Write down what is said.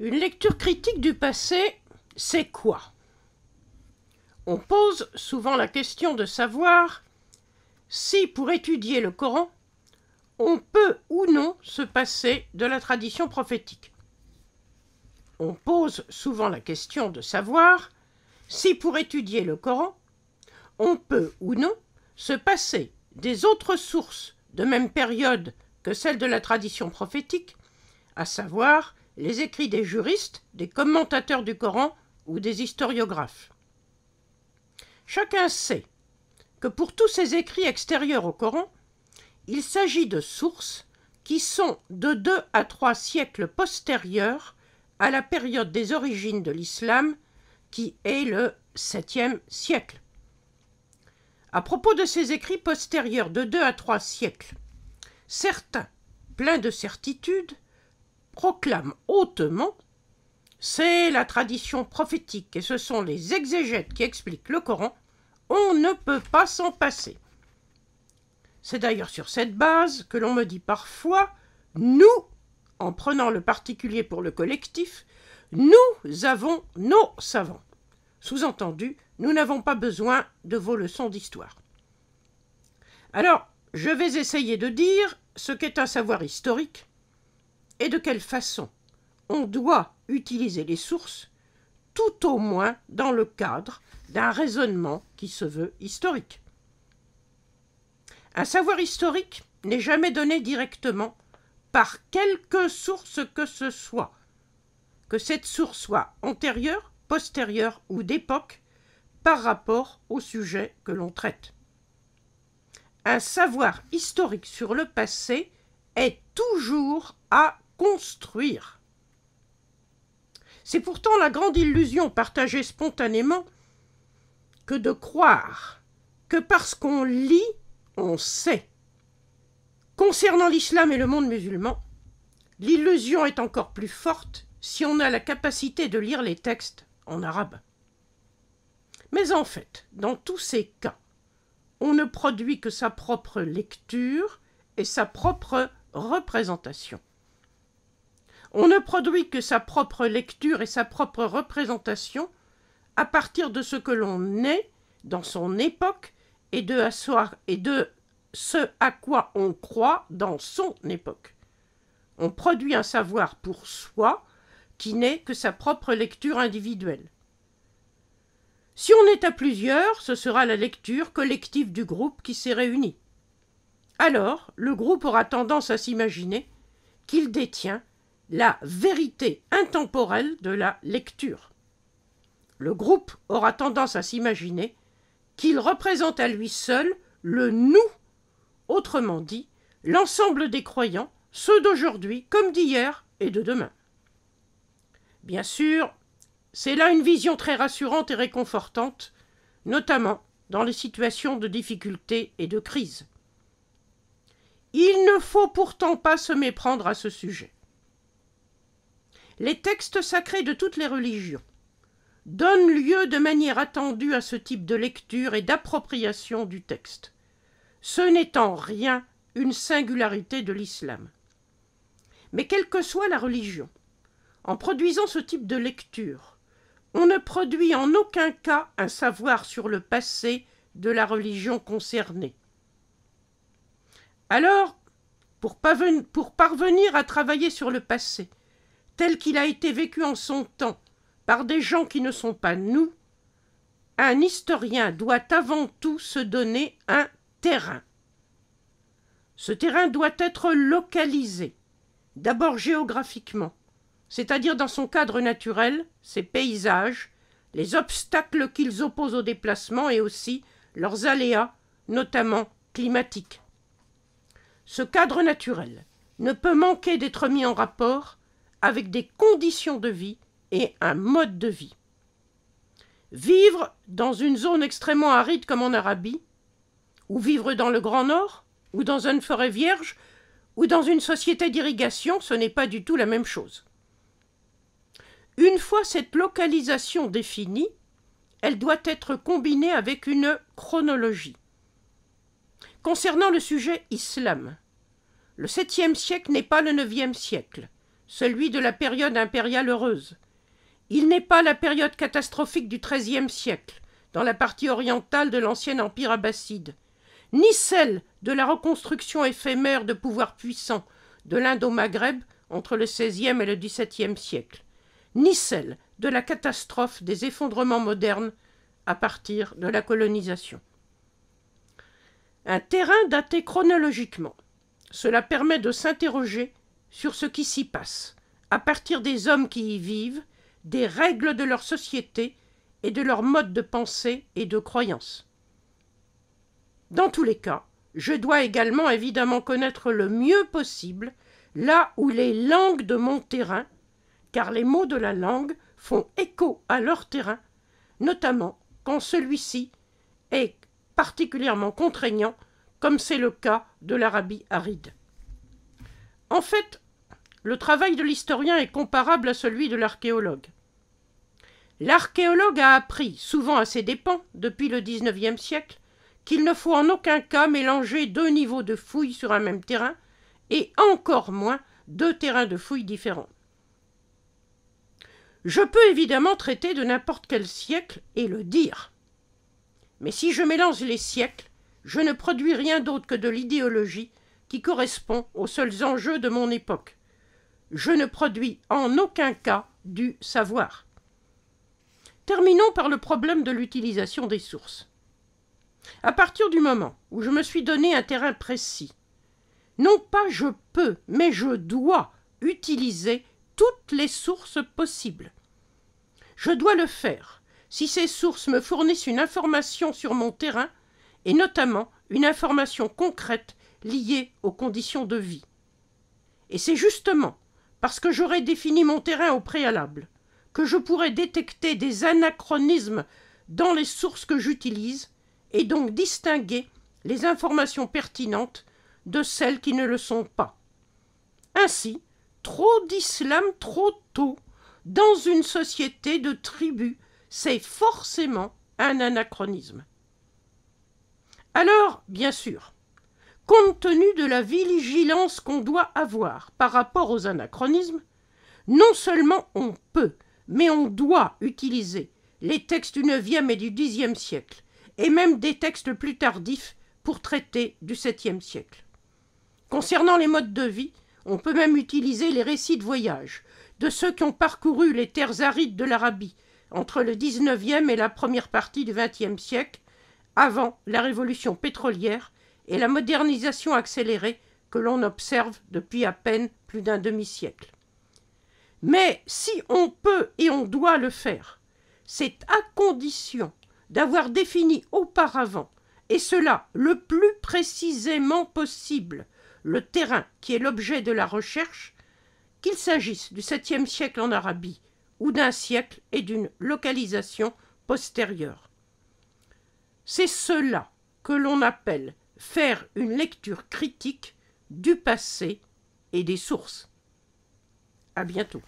Une lecture critique du passé, c'est quoi On pose souvent la question de savoir si, pour étudier le Coran, on peut ou non se passer de la tradition prophétique. On pose souvent la question de savoir si, pour étudier le Coran, on peut ou non se passer des autres sources de même période que celles de la tradition prophétique, à savoir les écrits des juristes, des commentateurs du Coran ou des historiographes. Chacun sait que pour tous ces écrits extérieurs au Coran, il s'agit de sources qui sont de deux à trois siècles postérieurs à la période des origines de l'islam, qui est le septième siècle. À propos de ces écrits postérieurs de deux à trois siècles, certains, pleins de certitude, proclame hautement c'est la tradition prophétique et ce sont les exégètes qui expliquent le Coran. On ne peut pas s'en passer. C'est d'ailleurs sur cette base que l'on me dit parfois nous, en prenant le particulier pour le collectif, nous avons nos savants. Sous-entendu, nous n'avons pas besoin de vos leçons d'histoire. Alors, je vais essayer de dire ce qu'est un savoir historique et de quelle façon on doit utiliser les sources, tout au moins dans le cadre d'un raisonnement qui se veut historique. Un savoir historique n'est jamais donné directement par quelque source que ce soit, que cette source soit antérieure, postérieure ou d'époque, par rapport au sujet que l'on traite. Un savoir historique sur le passé est toujours à construire. C'est pourtant la grande illusion partagée spontanément que de croire que parce qu'on lit, on sait. Concernant l'islam et le monde musulman, l'illusion est encore plus forte si on a la capacité de lire les textes en arabe. Mais en fait, dans tous ces cas, on ne produit que sa propre lecture et sa propre représentation. On ne produit que sa propre lecture et sa propre représentation à partir de ce que l'on est dans son époque et de, et de ce à quoi on croit dans son époque. On produit un savoir pour soi qui n'est que sa propre lecture individuelle. Si on est à plusieurs, ce sera la lecture collective du groupe qui s'est réuni. Alors, le groupe aura tendance à s'imaginer qu'il détient la vérité intemporelle de la lecture. Le groupe aura tendance à s'imaginer qu'il représente à lui seul le nous, autrement dit, l'ensemble des croyants, ceux d'aujourd'hui comme d'hier et de demain. Bien sûr, c'est là une vision très rassurante et réconfortante, notamment dans les situations de difficulté et de crise. Il ne faut pourtant pas se méprendre à ce sujet les textes sacrés de toutes les religions donnent lieu de manière attendue à ce type de lecture et d'appropriation du texte. Ce n'est en rien une singularité de l'islam. Mais quelle que soit la religion, en produisant ce type de lecture, on ne produit en aucun cas un savoir sur le passé de la religion concernée. Alors, pour, parvenir à travailler sur le passé, tel qu'il a été vécu en son temps par des gens qui ne sont pas nous, un historien doit avant tout se donner un terrain. Ce terrain doit être localisé, d'abord géographiquement, c'est-à-dire dans son cadre naturel, ses paysages, les obstacles qu'ils opposent au déplacement et aussi leurs aléas, notamment climatiques. Ce cadre naturel ne peut manquer d'être mis en rapport avec des conditions de vie et un mode de vie. Vivre dans une zone extrêmement aride comme en Arabie, ou vivre dans le Grand Nord, ou dans une forêt vierge, ou dans une société d'irrigation, ce n'est pas du tout la même chose. Une fois cette localisation définie, elle doit être combinée avec une chronologie. Concernant le sujet islam, le 7e siècle n'est pas le 9e siècle celui de la période impériale heureuse. Il n'est pas la période catastrophique du XIIIe siècle, dans la partie orientale de l'ancien empire abbasside, ni celle de la reconstruction éphémère de pouvoirs puissants de l'Indo-Maghreb entre le XVIe et le XVIIe siècle, ni celle de la catastrophe des effondrements modernes à partir de la colonisation. Un terrain daté chronologiquement. Cela permet de s'interroger sur ce qui s'y passe, à partir des hommes qui y vivent, des règles de leur société et de leur mode de pensée et de croyance. Dans tous les cas, je dois également évidemment connaître le mieux possible là où les langues de mon terrain, car les mots de la langue font écho à leur terrain, notamment quand celui-ci est particulièrement contraignant, comme c'est le cas de l'Arabie aride. En fait, le travail de l'historien est comparable à celui de l'archéologue. L'archéologue a appris, souvent à ses dépens, depuis le XIXe siècle, qu'il ne faut en aucun cas mélanger deux niveaux de fouilles sur un même terrain, et encore moins deux terrains de fouilles différents. Je peux évidemment traiter de n'importe quel siècle et le dire. Mais si je mélange les siècles, je ne produis rien d'autre que de l'idéologie qui correspond aux seuls enjeux de mon époque. Je ne produis en aucun cas du savoir. Terminons par le problème de l'utilisation des sources. À partir du moment où je me suis donné un terrain précis, non pas je peux, mais je dois utiliser toutes les sources possibles. Je dois le faire si ces sources me fournissent une information sur mon terrain, et notamment une information concrète liées aux conditions de vie. Et c'est justement parce que j'aurai défini mon terrain au préalable que je pourrai détecter des anachronismes dans les sources que j'utilise et donc distinguer les informations pertinentes de celles qui ne le sont pas. Ainsi, trop d'islam trop tôt dans une société de tribus, c'est forcément un anachronisme. Alors, bien sûr, compte tenu de la vigilance qu'on doit avoir par rapport aux anachronismes, non seulement on peut, mais on doit utiliser les textes du IXe et du Xe siècle, et même des textes plus tardifs pour traiter du VIIe siècle. Concernant les modes de vie, on peut même utiliser les récits de voyage de ceux qui ont parcouru les terres arides de l'Arabie entre le XIXe et la première partie du XXe siècle, avant la révolution pétrolière et la modernisation accélérée que l'on observe depuis à peine plus d'un demi-siècle. Mais si on peut et on doit le faire, c'est à condition d'avoir défini auparavant, et cela le plus précisément possible, le terrain qui est l'objet de la recherche, qu'il s'agisse du 7e siècle en Arabie ou d'un siècle et d'une localisation postérieure. C'est cela que l'on appelle faire une lecture critique du passé et des sources. À bientôt.